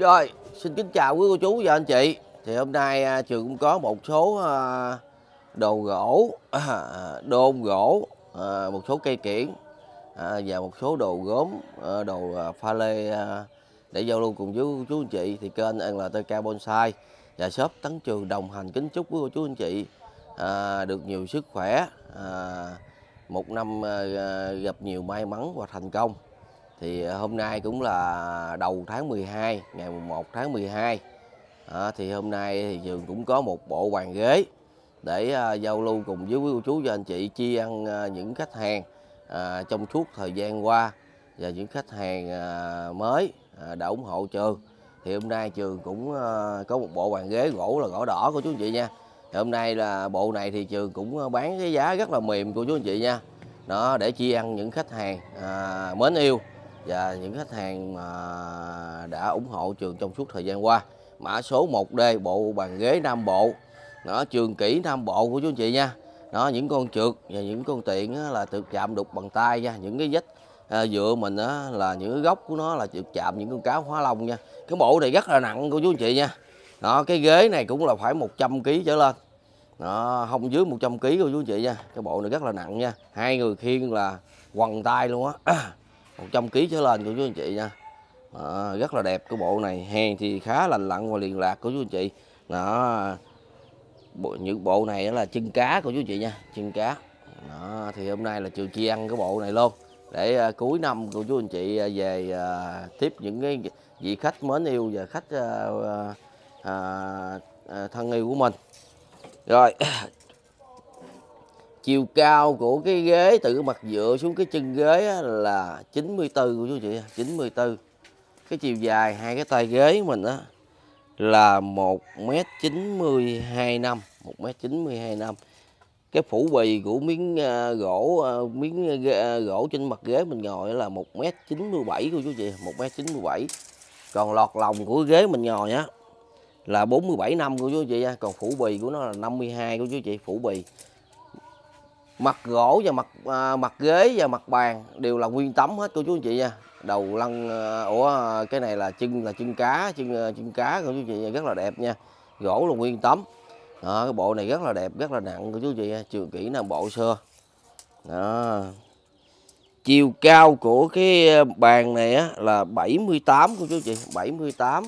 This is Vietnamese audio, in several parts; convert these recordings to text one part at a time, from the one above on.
Rồi, xin kính chào quý cô chú và anh chị Thì hôm nay à, trường cũng có một số à, đồ gỗ, à, đôn gỗ, một số cây kiển Và một số đồ gốm, đồ pha lê để giao lưu cùng với cô chú anh chị Thì kênh là LTK Bonsai và shop Tấn Trường đồng hành kính chúc quý cô chú anh chị được nhiều sức khỏe Một năm gặp nhiều may mắn và thành công thì à, hôm nay cũng là đầu tháng 12 ngày 1 tháng 12 à, thì hôm nay thì trường cũng có một bộ bàn ghế để à, giao lưu cùng với quý cô chú và anh chị chi ăn à, những khách hàng à, trong suốt thời gian qua và những khách hàng à, mới à, đã ủng hộ trường thì hôm nay trường cũng à, có một bộ bàn ghế gỗ là gỗ đỏ của chú anh chị nha thì hôm nay là bộ này thì trường cũng à, bán cái giá rất là mềm của chú anh chị nha đó để chi ăn những khách hàng à, mến yêu và những khách hàng mà đã ủng hộ trường trong suốt thời gian qua mã số 1D bộ bàn ghế Nam Bộ đó trường kỹ Nam Bộ của chú anh chị nha đó những con trượt và những con tiện là tự chạm đục bằng tay nha những cái vết à, dựa mình đó là những cái gốc của nó là tự chạm những con cá hóa long nha cái bộ này rất là nặng của chú anh chị nha đó cái ghế này cũng là phải 100 kg trở lên đó, không dưới 100 kg của chú anh chị nha cái bộ này rất là nặng nha hai người khiêng là quần tay luôn á 100 kg trở lên của chú anh chị nha à, rất là đẹp cái bộ này hàng thì khá lành lặn và liền lạc của chú anh chị đó bộ, những bộ này là chân cá của chú anh chị nha chân cá đó, thì hôm nay là chiều chi ăn cái bộ này luôn để à, cuối năm của chú anh chị à, về à, tiếp những cái vị khách mến yêu và khách à, à, à, thân yêu của mình rồi chiều cao của cái ghế từ cái mặt dựa xuống cái chân ghế là 94 của chú chị 94 cái chiều dài hai cái tay ghế của mình á là 1m92 năm 1m92 năm cái phủ bì của miếng à, gỗ à, miếng à, gỗ trên mặt ghế mình ngồi là 1m97 của chú chị 1m97 còn lọt lòng của ghế mình ngồi á là 47 năm của chú chị còn phủ bì của nó là 52 của chú chị phủ bì mặt gỗ và mặt à, mặt ghế và mặt bàn đều là nguyên tấm hết cô chú anh chị nha đầu lăn à, ủa à, cái này là chân là chân cá chân à, chân cá cô chú anh chị nha. rất là đẹp nha gỗ là nguyên tấm đó, cái bộ này rất là đẹp rất là nặng cô chú anh chị nha. trường kỹ nam bộ xưa đó chiều cao của cái bàn này á, là 78 cô chú anh chị 78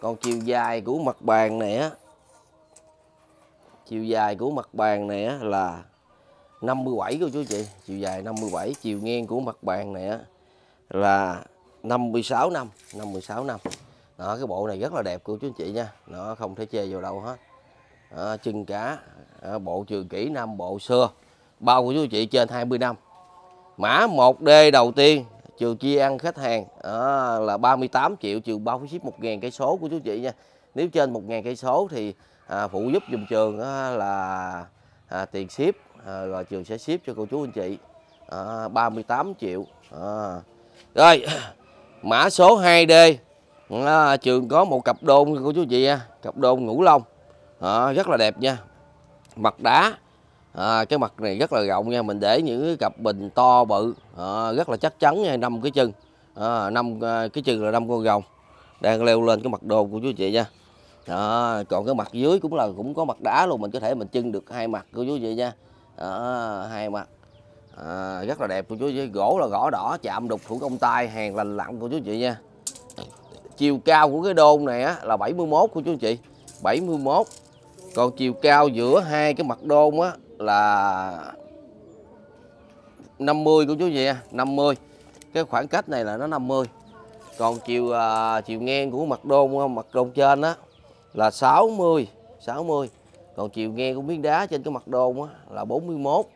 còn chiều dài của mặt bàn này á chiều dài của mặt bàn này á, là 57 cô chú chị chiều dài 57 chiều ngang của mặt bàn này á là 56 năm 56 năm đó cái bộ này rất là đẹp của chú chị nha nó không thể chê vào đâu hết đó, chân cá đó, bộ trường kỹ nam bộ xưa bao của chú chị trên 20 năm mã 1D đầu tiên trừ chi ăn khách hàng đó, là 38 triệu trừ bao phí ship 1.000 cây số của chú chị nha nếu trên 1.000 cây số thì à, phụ giúp dùng trường đó, là à, tiền ship à, rồi trường sẽ ship cho cô chú anh chị à, ờ, 38 triệu à. rồi mã số 2D à, trường có một cặp đôn cô chú chị nha cặp đôn ngũ lông à, rất là đẹp nha mặt đá à, cái mặt này rất là rộng nha mình để những cái cặp bình to bự à, rất là chắc chắn nha năm cái chân năm à, cái chân là năm con rồng đang leo lên cái mặt đồ của chú chị nha à, còn cái mặt dưới cũng là cũng có mặt đá luôn mình có thể mình chân được hai mặt của chú chị nha đó, hai mặt à, rất là đẹp cô chú chị gỗ là gõ đỏ chạm đục thủ công tay hàng lành lặn cô chú chị nha chiều cao của cái đôn này á, là 71 của chú chị 71 còn chiều cao giữa hai cái mặt đôn á, là 50 của chú chị nha 50 cái khoảng cách này là nó 50 còn chiều uh, chiều ngang của mặt đôn mặt đôn trên á là 60 60 còn chiều ngang của miếng đá trên cái mặt đôn á, là 41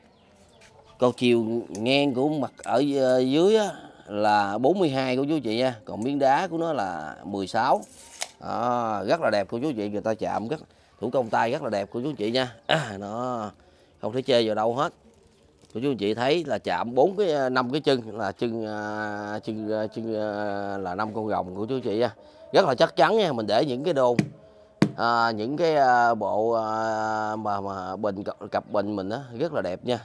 còn chiều ngang của mặt ở ờ, dưới á, là 42 của chú chị nha còn miếng đá của nó là 16 à, rất là đẹp của chú chị người ta chạm rất thủ công tay rất là đẹp của chú chị nha à, nó không thể chơi vào đâu hết của chú chị thấy là chạm bốn cái ờ, năm cái chân là chân ờ, chân chân là năm con rồng của chú chị nha rất là chắc chắn nha mình để những cái đôn à, những cái à, bộ à, mà mà bình cặp bình mình đó rất là đẹp nha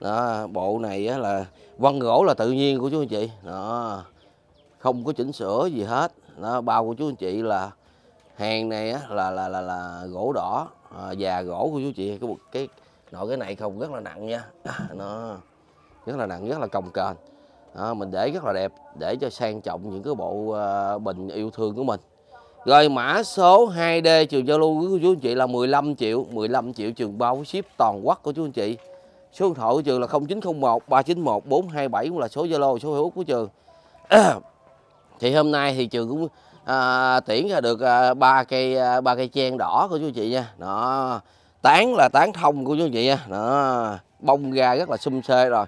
đó, bộ này á, là vân gỗ là tự nhiên của chú anh chị đó không có chỉnh sửa gì hết đó, bao của chú anh chị là hàng này á, là, là là là gỗ đỏ à, già gỗ của chú chị cái cái nội cái này không rất là nặng nha nó rất là nặng rất là cồng kềnh đó, mình để rất là đẹp để cho sang trọng những cái bộ uh, bình yêu thương của mình rồi mã số 2D trường Giao lưu của chú anh chị là 15 triệu, 15 triệu trường bao ship toàn quốc của chú anh chị. Số điện thoại của trường là 0901 391 427 cũng là số Zalo, số hữu của trường. thì hôm nay thì trường cũng à, tiễn ra được à, ba cây à, ba cây chen đỏ của chú anh chị nha. Đó. Tán là tán thông của chú anh chị nha. Đó. Bông ra rất là sum xê rồi.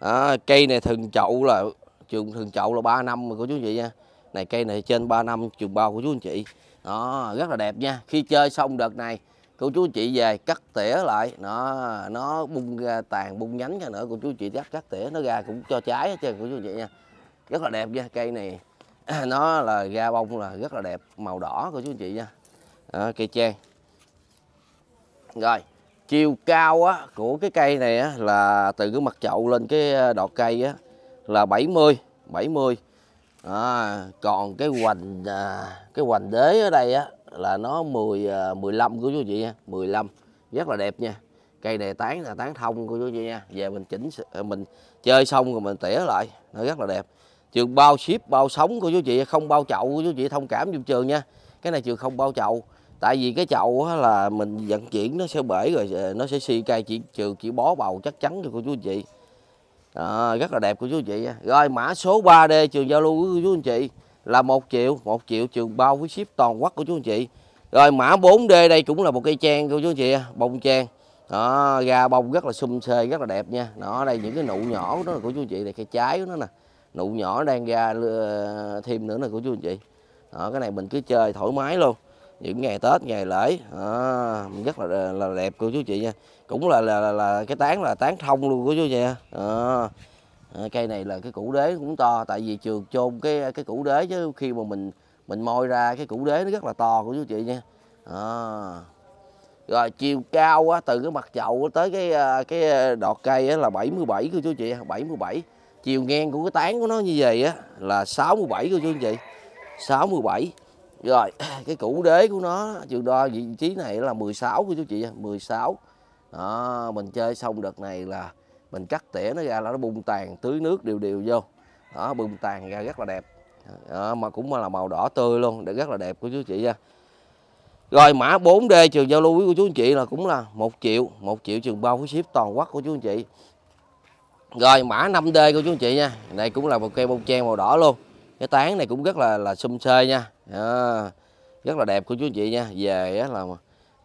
Đó. cây này thường chậu là trường thường chậu là 3 năm của chú anh chị nha này cây này trên 3 năm chùm bao của chú anh chị đó rất là đẹp nha khi chơi xong đợt này cô chú chị về cắt tỉa lại nó nó bung ra tàn bung nhánh ra nữa cô chú chị cắt cắt tỉa nó ra cũng cho trái hết trơn cô chú chị nha rất là đẹp nha cây này nó là ra bông là rất là đẹp màu đỏ của chú chị nha à, cây tre rồi chiều cao á, của cái cây này á, là từ cái mặt chậu lên cái ờ, đọt cây á, là 70 70 mươi à, còn cái hoành à, cái hoành đế ở đây á là nó 10 à, 15 của chú chị nha 15 rất là đẹp nha cây này tán là tán thông của chú chị nha về mình chỉnh à, mình chơi xong rồi mình tỉa lại nó rất là đẹp trường bao ship bao sống của chú chị không bao chậu của chú chị thông cảm dùm trường nha cái này trường không bao chậu tại vì cái chậu là mình vận chuyển nó sẽ bể rồi à, nó sẽ si cây chị trường chỉ bó bầu chắc chắn cho cô chú chị à, rất là đẹp của chú anh chị rồi mã số 3D trường giao lưu của chú anh chị là một triệu một triệu trường bao phí ship toàn quốc của chú anh chị rồi mã 4D đây cũng là một cây trang của chú anh chị à, bông trang đó, ra bông rất là sum xê rất là đẹp nha đó đây những cái nụ nhỏ của nó là của chú anh chị này cây trái của nó nè nụ nhỏ đang ra ờ, thêm nữa là của chú anh chị đó, cái này mình cứ chơi thoải mái luôn những ngày Tết ngày lễ à, rất là, ờ, là đẹp của chú chị nha cũng là là, là là cái tán là tán thông luôn của chú nha à, cây này là cái củ đế cũng to tại vì trường chôn cái cái củ đế chứ khi mà mình mình moi ra cái củ đế nó rất là to của chú chị nha à. rồi chiều cao á, từ cái mặt chậu tới cái à, cái à, đọt cây á, là 77 của chú chị 77 chiều ngang của cái tán của nó như vậy á là 67 của chú chị 67 rồi cái củ đế của nó trường đo vị trí này là 16 của chú chị 16 16 đó mình chơi xong đợt này là mình cắt tỉa nó ra là nó bung tàn tưới nước đều đều vô đó bung tàn ra rất là đẹp đó, mà cũng là màu đỏ tươi luôn để rất là đẹp của chú chị nha rồi mã 4D trường giao lưu quý của chú anh chị là cũng là 1 triệu, 1 triệu trường bao phí ship toàn quốc của chú anh chị. Rồi mã 5D của chú anh chị nha. Này cũng là một cây bông tre màu đỏ luôn. Cái tán này cũng rất là là sum xê nha. À, rất là đẹp của chú anh chị nha. Về là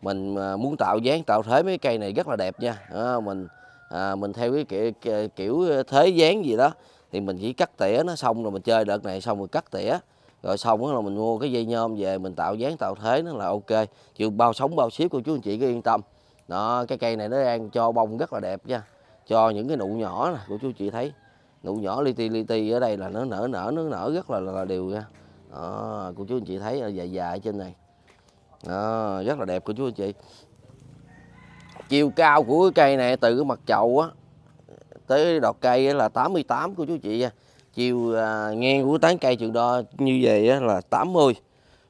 mình à, muốn tạo dáng tạo thế mấy cây này rất là đẹp nha à, mình à, mình theo cái kiểu, kiểu thế dáng gì đó thì mình chỉ cắt tỉa nó xong rồi mình chơi đợt này xong rồi cắt tỉa rồi xong là mình mua cái dây nhôm về mình tạo dáng tạo thế nó là ok chịu bao sóng bao ship của chú anh chị cứ yên tâm đó cái cây này nó đang cho bông rất là đẹp nha cho những cái nụ nhỏ này, của chú chị thấy nụ nhỏ li ti li ti ở đây là nó nở nở nó nở rất là là đều nha đó, của chú anh chị thấy à, dài dài trên này à, rất là đẹp của chú anh chị chiều cao của cái cây này từ cái mặt chậu á tới đọt cây là 88 của chú chị chiều à, ngang của tán cây trường đo như vậy á, là 80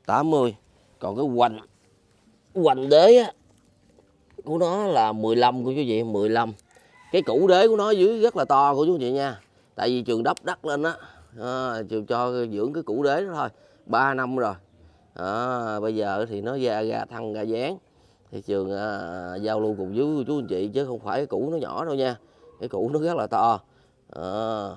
80 còn cái hoành hoành đế á, của nó là 15 của chú chị 15 cái củ đế của nó dưới rất là to của chú chị nha tại vì trường đắp đất lên á à, trường cho dưỡng cái củ đế đó thôi 3 năm rồi à, bây giờ thì nó ra ra thăng ra dán thị trường à, giao lưu cùng với chú anh chị chứ không phải cái cũ nó nhỏ đâu nha cái cũ nó rất là to à.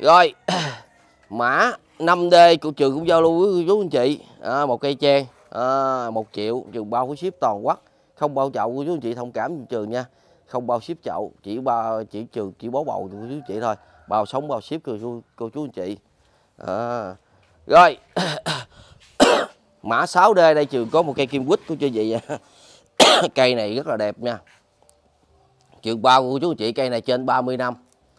rồi mã 5D của trường cũng giao lưu với chú anh chị à, một cây tre à, 1 triệu trường bao phí ship toàn quốc không bao chậu của chú anh chị thông cảm với trường nha không bao ship chậu chỉ bao chỉ trường chỉ bó bầu của chú anh chị thôi bao sống bao ship của cô chú anh chị à, rồi. Mã 6D đây trường có một cây kim quýt của chú chị cây này rất là đẹp nha. Trường bao của chú chị cây này trên 30 năm.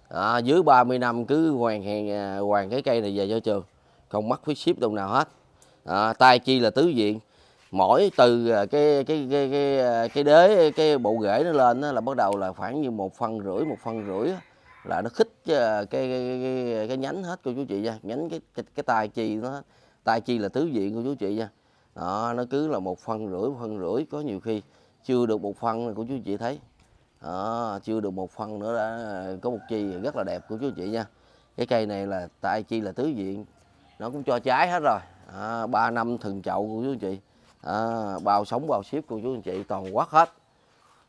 À, dưới 30 năm cứ hoàn à, hoàn cái cây này về cho trường. Không mắc phí ship đâu nào hết. À, tay chi là tứ diện. Mỗi từ à, cái cái cái cái à, cái đế cái bộ rễ nó lên đó là bắt đầu là khoảng như một phân rưỡi một phân rưỡi là nó khích ờ, cái cái, cái, cái nhánh hết cô chú chị nha nhánh cái cái, cái tai chi nó tai chi là tứ diện cô chú chị nha đó nó cứ là một phân rưỡi phân rưỡi có nhiều khi chưa được một phân cô chú chị thấy đó, chưa được một phân nữa đã có một chi rất là đẹp của chú chị nha cái cây này là tai chi là tứ diện nó cũng cho trái hết rồi à, 3 năm thần chậu của chú chị à, bao sống bao ship của chú chị toàn quát hết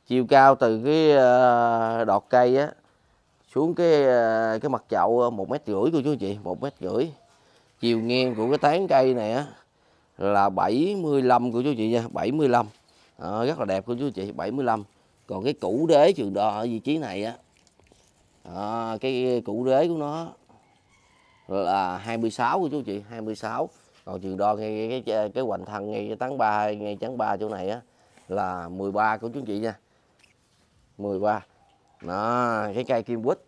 chiều cao từ cái ờ, đọt cây á xuống cái ờ, cái mặt chậu ờ, một mét rưỡi cô chú chị một mét rưỡi chiều ngang của cái tán cây này á là 75 của chú chị nha 75 à, ờ, rất là đẹp của chú chị 75 còn cái củ đế trường đo ở vị trí này á à, cái củ đế của nó là 26 của chú chị 26 còn trường đo ngay cái cái, cái hoành thân ngay cái tán 3 ngay trắng 3 chỗ này á là 13 của chú chị nha 13 đó cái cây kim quýt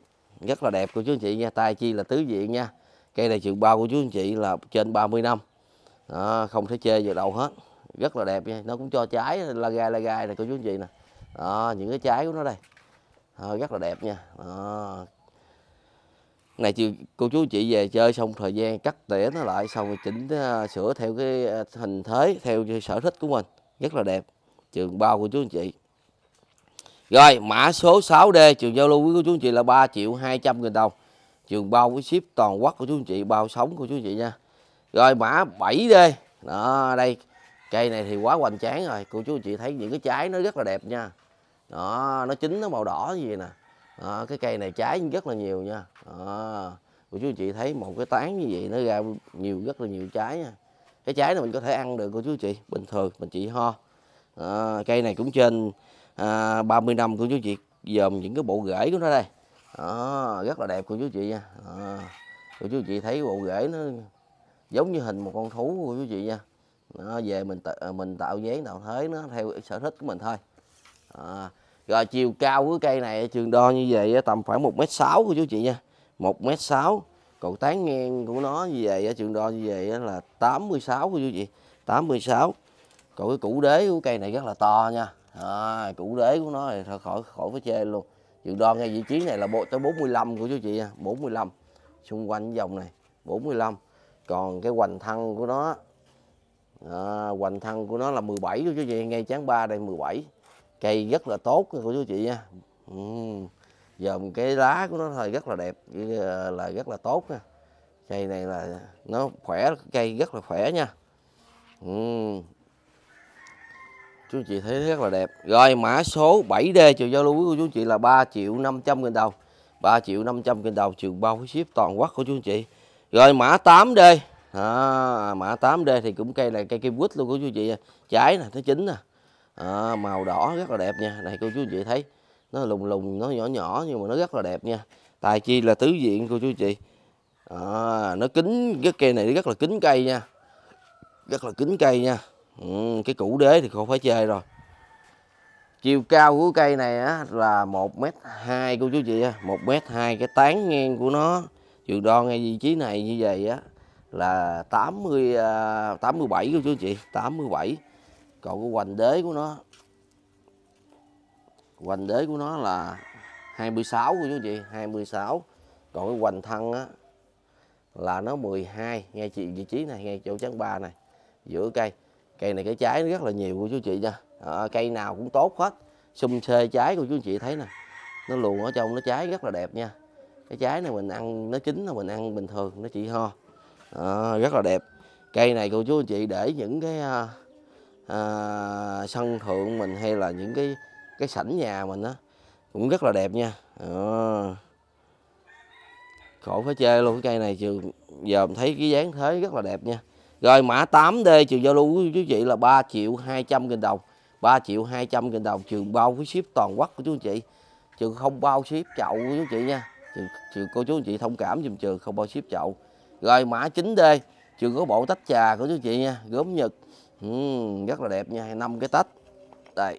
rất là đẹp của chú anh chị nha tai chi là tứ diện nha cây này chừng bao của chú anh chị là trên 30 năm đó, không thể chê vào đầu hết rất là đẹp nha nó cũng cho trái là gai là gai này của chú anh chị nè đó, những cái trái của nó đây đó, rất là đẹp nha đó. này chị cô chú anh chị về chơi xong thời gian cắt tỉa nó lại xong rồi chỉnh ờ, sửa theo cái ờ, hình thế theo sở thích của mình rất là đẹp trường bao của chú anh chị rồi mã số 6D trường giao lưu của chú anh chị là 3 triệu 200 nghìn đồng Trường bao với ship toàn quốc của chú anh chị bao sống của chú anh chị nha Rồi mã 7D Đó đây Cây này thì quá hoành tráng rồi Cô chú anh chị thấy những cái trái nó rất là đẹp nha Đó nó chín nó màu đỏ gì nè Đó, Cái cây này trái rất là nhiều nha cô chú anh chị thấy một cái tán như vậy nó ra nhiều rất là nhiều trái nha cái trái này mình có thể ăn được cô chú anh chị bình thường mình chỉ ho à, cây này cũng trên à, 30 năm của chú chị dòm những cái bộ rễ của nó đây đó, rất là đẹp của chú chị nha đó, của chú chị thấy bộ rễ nó giống như hình một con thú của chú chị nha nó về mình à, mình tạo dáng tạo thế nó theo sở thích của mình thôi à, rồi chiều cao của cây này trường đo như vậy tầm khoảng một m sáu của chú chị nha một m sáu còn tán ngang của nó như vậy trường đo như vậy là 86 của chú chị 86 còn cái củ đế của cây này rất là to nha à, cụ đế của nó thì thôi khỏi khỏi phải chê luôn Dự đo ngay vị trí này là bộ tới 45 của chú chị 45 xung quanh dòng này 45 còn cái hoành thân của nó à, hoành thân của nó là 17 của chú chị ngay chán ba đây 17 cây rất là tốt của chú chị nha ừ. dòm cái lá của nó thôi rất là đẹp à, là rất là tốt nha cây này là nó khỏe cây rất là khỏe nha chú chị thấy rất là đẹp rồi mã số 7D chiều giao lưu của chú chị là 3 triệu 500 nghìn đồng 3 triệu 500 nghìn đồng chiều bao ship toàn quốc của chú chị rồi mã 8D à, mã 8D thì cũng cây này cây kim quýt luôn của chú chị trái nè nó chín nè à, màu đỏ rất là đẹp nha này cô chú chị thấy nó lùng lùng nó nhỏ nhỏ nhưng mà nó rất là đẹp nha tài chi là tứ diện cô chú chị à, nó kính cái cây này rất là kính cây nha rất là kính cây nha Ừ, cái củ đế thì không phải chơi rồi chiều cao của cây này á, là một m hai cô chú chị một m hai cái tán ngang của nó chiều đo ngay vị trí này như vậy á là 80 87 à, cô chú chị 87 còn cái hoành đế của nó hoành đế của nó là 26 cô chú chị 26 còn cái hoành thân á là nó 12 ngay chị vị trí này ngay chỗ trắng ba này giữa cây cây này cái trái rất là nhiều của chú chị nha à, cây nào cũng tốt hết xum xê trái của chú chị thấy nè nó luồn ở trong nó trái rất là đẹp nha cái trái này mình ăn nó chín là mình ăn bình thường nó chỉ ho à, rất là đẹp cây này cô chú anh chị để những cái à, à, sân thượng mình hay là những cái cái sảnh nhà mình á cũng rất là đẹp nha à. khổ phải chơi luôn cái cây này giờ mình thấy cái dáng thế rất là đẹp nha rồi mã 8D trừ Zalo của chú chị là 3 triệu 200 nghìn đồng 3 triệu 200 nghìn đồng trường bao phí ship toàn quốc của chú chị trường không bao ship chậu của chú chị nha trường trừ cô chú chị thông cảm dùm trường không bao ship chậu Rồi mã 9D trường có bộ tách trà của chú chị nha Gốm Nhật uhm, Rất là đẹp nha năm cái tách Đây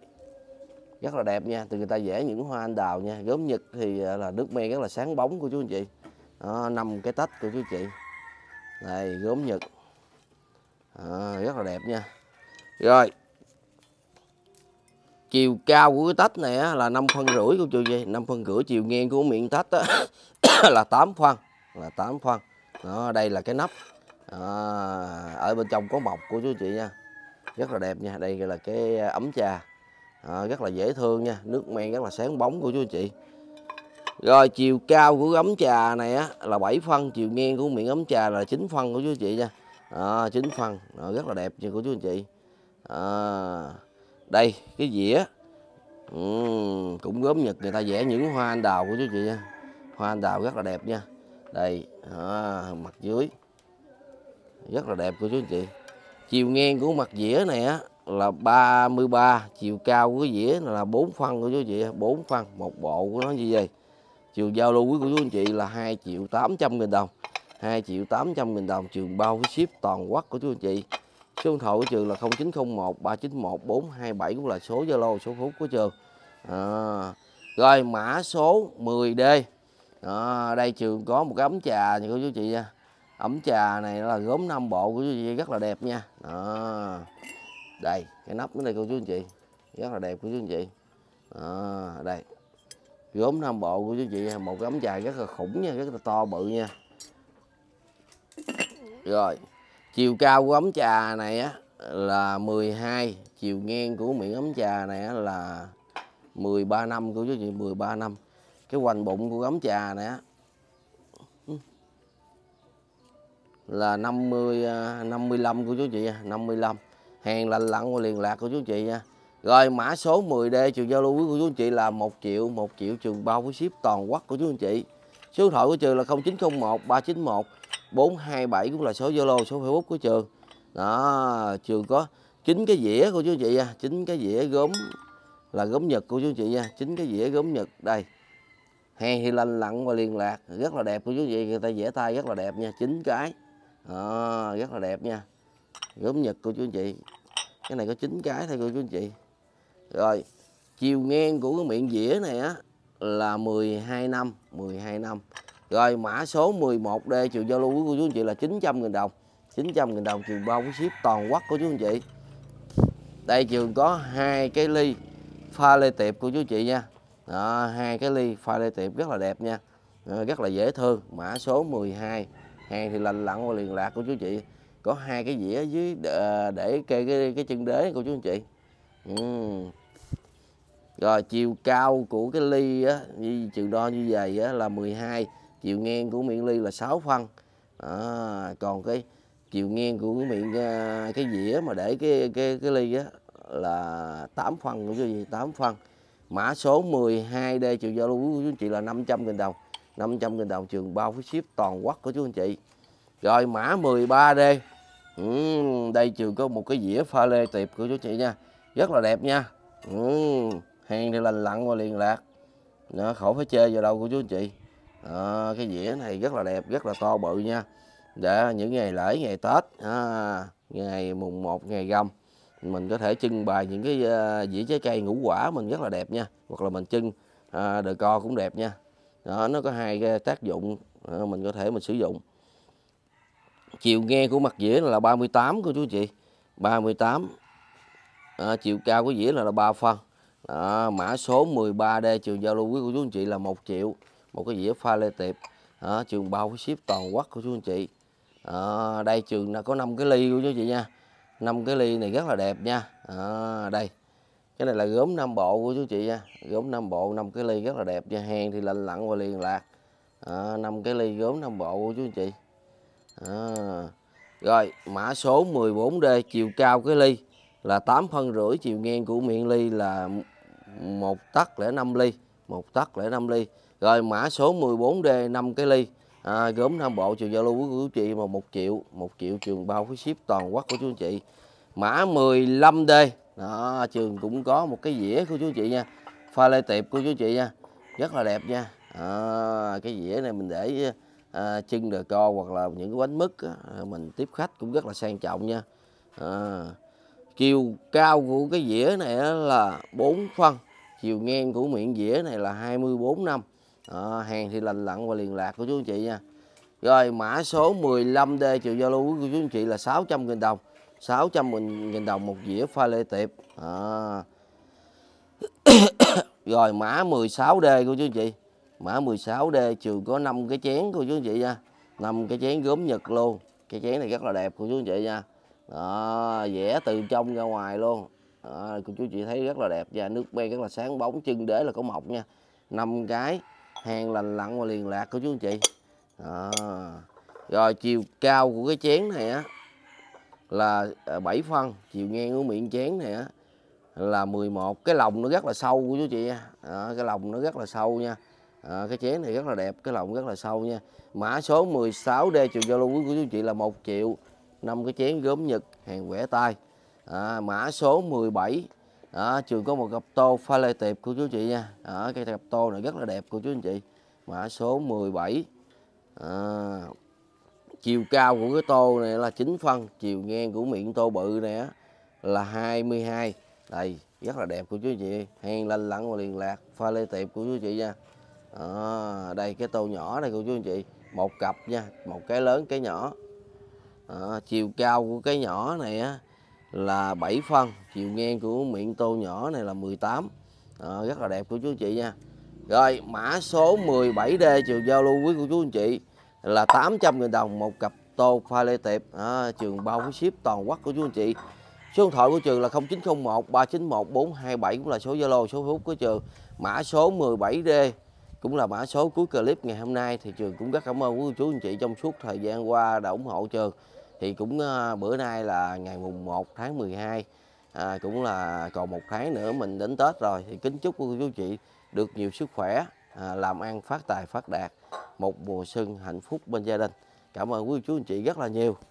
rất là đẹp nha từ người ta vẽ những hoa anh đào nha gốm nhật thì à, là nước men rất là sáng bóng của chú anh chị năm cái tách của chú chị đây gốm nhật à, rất là đẹp nha rồi chiều cao của cái tách này á, là năm phân rưỡi của chiều gì năm phân rưỡi chiều ngang của miệng tách á, là 8 phân là 8 phân đó, đây là cái nắp à, ở bên trong có mộc của chú chị nha rất là đẹp nha đây là cái ấm trà à, rất là dễ thương nha nước men rất là sáng bóng của chú chị rồi chiều cao của ấm trà này á, là 7 phân chiều ngang của miệng ấm trà là 9 phân của chú chị nha à, chín phân à, rất là đẹp nha của chú anh chị à, đây cái dĩa ừ, cũng gốm nhật người ta vẽ những hoa anh đào của chú chị nha hoa anh đào rất là đẹp nha đây à, mặt dưới rất là đẹp của chú anh chị chiều ngang của mặt dĩa này á là 33 chiều cao của dĩa là 4 phân của chú chị 4 phân một bộ của nó như vậy chiều giao lưu của chú anh chị là 2 triệu 800 nghìn đồng 2 triệu 800 nghìn đồng trường bao với ship toàn quốc của chú anh chị số điện thoại của trường là 0901 391 427 cũng là số Zalo số hút của trường à, rồi mã số 10D à, đây trường có một cái ấm trà nha cô chú chị nha ấm trà này là gốm nam bộ của chú chị rất là đẹp nha à, đây cái nắp nữa đây cô chú anh chị rất là đẹp của chú anh chị à, đây gốm nam bộ của chú chị một cái ấm trà rất là khủng nha rất là to bự nha rồi chiều cao của ấm trà này á là 12 chiều ngang của miệng ấm trà này á là 13 năm của chú chị 13 năm cái hoành bụng của ấm trà này á là 50 55 của chú chị 55 hàng lạnh lặn qua liền lạc của chú chị nha rồi mã số 10D trường giao lưu quý của chú chị là 1 triệu 1 triệu trường bao phí ship toàn quốc của chú anh chị số điện thoại của trường là 0901 391 427 cũng là số Zalo, số Facebook của trường. Đó, trường có chín cái dĩa của chú chị nha, chín cái dĩa gốm là gốm Nhật của chú chị nha, chín cái dĩa gốm Nhật đây. Hàng thì lành lặn và liền lạc, rất là đẹp của chú chị, người ta vẽ tay rất là đẹp nha, chín cái. Đó, rất là đẹp nha. Gốm Nhật của chú chị. Cái này có chín cái thôi của chú chị. Rồi, chiều ngang của cái miệng dĩa này á là 12 năm, 12 năm rồi mã số 11D chiều giao lưu của chú anh chị là 900 000 đồng 900 000 đồng chiều bao ship toàn quốc của chú anh chị đây trường có hai cái ly pha lê tiệp của chú chị nha đó, hai cái ly pha lê tiệp rất là đẹp nha ờ, rất là dễ thương mã số 12 hàng thì lành lặn và liền lạc của chú chị có hai cái dĩa dưới ờ, để, kê cái, cái chân đế của chú anh chị ừ. rồi chiều cao của cái ly á, như trường đo như vậy á, là 12 chiều ngang của miệng ly là 6 phân à, còn cái chiều ngang của cái miệng à, cái dĩa mà để cái cái cái ly á là 8 phân cũng gì 8 phân mã số 12D chiều giao lưu của chú anh chị là 500 000 đồng 500 000 đồng trường bao phí ship toàn quốc của chú anh chị rồi mã 13D ừ, đây trường có một cái dĩa pha lê tiệp của chú chị nha rất là đẹp nha ừ, hàng thì lành lặn và liền lạc nó khổ phải chơi vào đâu của chú anh chị à, cái dĩa này rất là đẹp rất là to bự nha để những ngày lễ ngày tết à, ngày mùng 1 ngày rằm mình có thể trưng bày những cái ờ, dĩa trái cây ngũ quả mình rất là đẹp nha hoặc là mình trưng à, đời co cũng đẹp nha đó nó có hai cái tác dụng à, mình có thể mình sử dụng chiều ngang của mặt dĩa là 38 của chú chị 38 à, chiều cao của dĩa là, là 3 phân à, mã số 13D trường Zalo quý của chú anh chị là 1 triệu một cái dĩa pha lê tiệp à, trường bao ship toàn quốc của chú anh chị à, đây trường đã có 5 cái ly của chú chị nha 5 cái ly này rất là đẹp nha à, đây cái này là gốm nam bộ của chú chị nha gốm nam bộ 5 cái ly rất là đẹp nha hèn thì lạnh lặn và liền lạc à, 5 cái ly gốm nam bộ của chú anh chị à, rồi mã số 14D chiều cao cái ly là 8 phân rưỡi chiều ngang của miệng ly là một tấc lẻ 5 ly một tấc lẻ 5 ly rồi mã số 14D 5 cái ly à, gốm nam bộ giao lưu của quý chị mà một triệu một triệu trường bao phí ship toàn quốc của chú anh chị mã 15D đó trường cũng có một cái dĩa của chú chị nha pha lê tiệp của chú chị nha rất là đẹp nha à, cái dĩa này mình để à, chân đờ co hoặc là những cái bánh mứt á, mình tiếp khách cũng rất là sang trọng nha à, chiều cao của cái dĩa này là 4 phân chiều ngang của miệng dĩa này là 24 năm đó, hàng thì lành lặn và liên lạc của chú anh chị nha rồi mã số 15D chiều giao lưu của chú anh chị là 600.000 đồng 600.000 đồng một dĩa pha lê tiệp à. rồi mã 16D của chú anh chị mã 16D chiều có 5 cái chén của chú anh chị nha 5 cái chén gốm nhật luôn cái chén này rất là đẹp của chú anh chị nha đó, vẽ từ trong ra ngoài luôn đó, của chú chị thấy rất là đẹp và nước bay rất là sáng bóng chân đế là có mộc nha năm cái hang lành lặn và liền lạc của chú anh chị đó. rồi chiều cao của cái chén này á là 7 à, phân chiều ngang của miệng chén này á là 11 cái lồng nó rất là sâu của chú chị nha đó, cái lồng nó rất là sâu nha à, cái chén này rất là đẹp cái lồng rất là sâu nha mã số 16D chiều Zalo của chú chị là 1 triệu năm cái chén gốm Nhật hàng quẻ tay à, mã số 17 đó, trường có một cặp tô pha lê tiệp của chú chị nha đó, cái cặp tô này rất là đẹp của chú anh chị mã số 17 à, chiều cao của cái tô này là 9 phân chiều ngang của miệng tô bự này á, là 22 đây rất là đẹp của chú chị hèn lanh lặn và liền lạc pha lê tiệp của chú chị nha à, đây cái tô nhỏ này của chú anh chị một cặp nha một cái lớn cái nhỏ à, chiều cao của cái nhỏ này á, là 7 phân chiều ngang của miệng tô nhỏ này là 18 à, ờ, rất là đẹp của chú anh chị nha rồi mã số 17D chiều giao lưu với của chú anh chị là 800.000 đồng một cặp tô pha lê tiệp à, ờ, trường bao phí ship toàn quốc của chú anh chị số điện thoại của trường là 0901 391 427 cũng là số Zalo số Facebook của trường mã số 17D cũng là mã số cuối clip ngày hôm nay thì trường cũng rất cảm ơn quý cô chú anh chị trong suốt thời gian qua đã ủng hộ trường thì cũng ờ, bữa nay là ngày mùng 1 tháng 12 à, cũng là còn một tháng nữa mình đến Tết rồi thì kính chúc cô chú chị được nhiều sức khỏe à, làm ăn phát tài phát đạt một mùa xuân hạnh phúc bên gia đình cảm ơn quý chú anh chị rất là nhiều